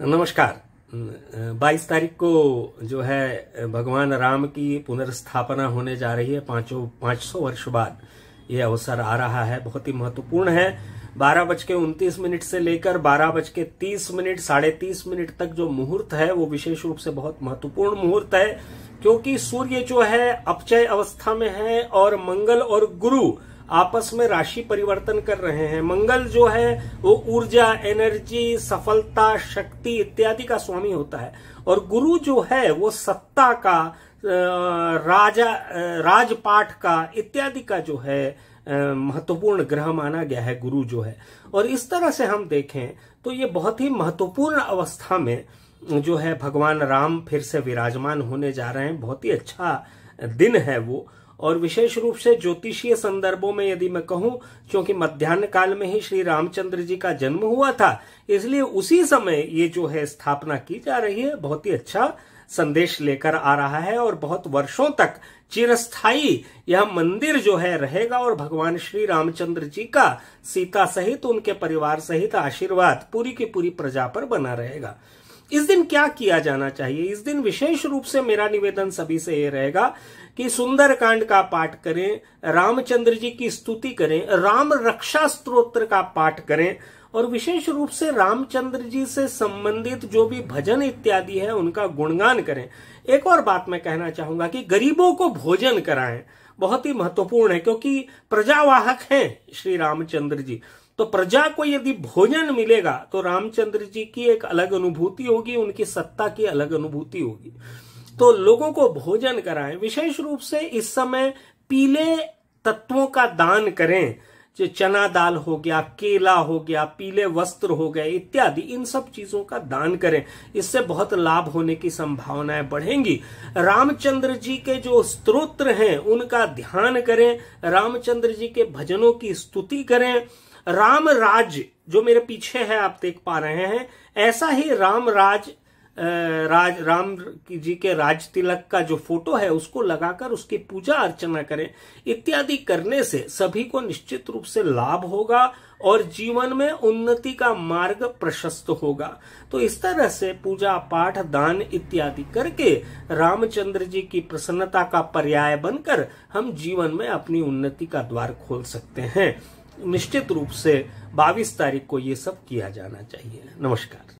नमस्कार 22 तारीख को जो है भगवान राम की पुनर्स्थापना होने जा रही है पांचों सौ वर्ष बाद ये अवसर आ रहा है बहुत ही महत्वपूर्ण है बारह बज के मिनट से लेकर बारह बज के तीस मिनट साढ़े तीस मिनट तक जो मुहूर्त है वो विशेष रूप से बहुत महत्वपूर्ण मुहूर्त है क्योंकि सूर्य जो है अपचय अवस्था में है और मंगल और गुरु आपस में राशि परिवर्तन कर रहे हैं मंगल जो है वो ऊर्जा एनर्जी सफलता शक्ति इत्यादि का स्वामी होता है और गुरु जो है वो सत्ता का राजा राजपाठ का इत्यादि का जो है महत्वपूर्ण ग्रह माना गया है गुरु जो है और इस तरह से हम देखें तो ये बहुत ही महत्वपूर्ण अवस्था में जो है भगवान राम फिर से विराजमान होने जा रहे हैं बहुत ही अच्छा दिन है वो और विशेष रूप से ज्योतिषीय संदर्भों में यदि मैं कहूं क्योंकि मध्यान्ह काल में ही श्री रामचंद्र जी का जन्म हुआ था इसलिए उसी समय ये जो है स्थापना की जा रही है बहुत ही अच्छा संदेश लेकर आ रहा है और बहुत वर्षों तक चिरस्थाई यह मंदिर जो है रहेगा और भगवान श्री रामचंद्र जी का सीता सहित उनके परिवार सहित आशीर्वाद पूरी की पूरी प्रजा पर बना रहेगा इस दिन क्या किया जाना चाहिए इस दिन विशेष रूप से मेरा निवेदन सभी से यह रहेगा कि सुंदर कांड का पाठ करें रामचंद्र जी की स्तुति करें राम रक्षा स्त्रोत्र का पाठ करें और विशेष रूप से रामचंद्र जी से संबंधित जो भी भजन इत्यादि है उनका गुणगान करें एक और बात मैं कहना चाहूंगा कि गरीबों को भोजन कराएं बहुत ही महत्वपूर्ण है क्योंकि प्रजावाहक हैं श्री रामचंद्र जी तो प्रजा को यदि भोजन मिलेगा तो रामचंद्र जी की एक अलग अनुभूति होगी उनकी सत्ता की अलग अनुभूति होगी तो लोगों को भोजन कराएं विशेष रूप से इस समय पीले तत्वों का दान करें जो चना दाल हो गया केला हो गया पीले वस्त्र हो गए इत्यादि इन सब चीजों का दान करें इससे बहुत लाभ होने की संभावनाएं बढ़ेंगी रामचंद्र जी के जो स्त्रोत्र हैं उनका ध्यान करें रामचंद्र जी के भजनों की स्तुति करें राम राज जो मेरे पीछे है आप देख पा रहे हैं ऐसा ही राम राज राज राम जी के राज तिलक का जो फोटो है उसको लगाकर उसकी पूजा अर्चना करें इत्यादि करने से सभी को निश्चित रूप से लाभ होगा और जीवन में उन्नति का मार्ग प्रशस्त होगा तो इस तरह से पूजा पाठ दान इत्यादि करके रामचंद्र जी की प्रसन्नता का पर्याय बनकर हम जीवन में अपनी उन्नति का द्वार खोल सकते हैं निश्चित रूप से 22 तारीख को ये सब किया जाना चाहिए नमस्कार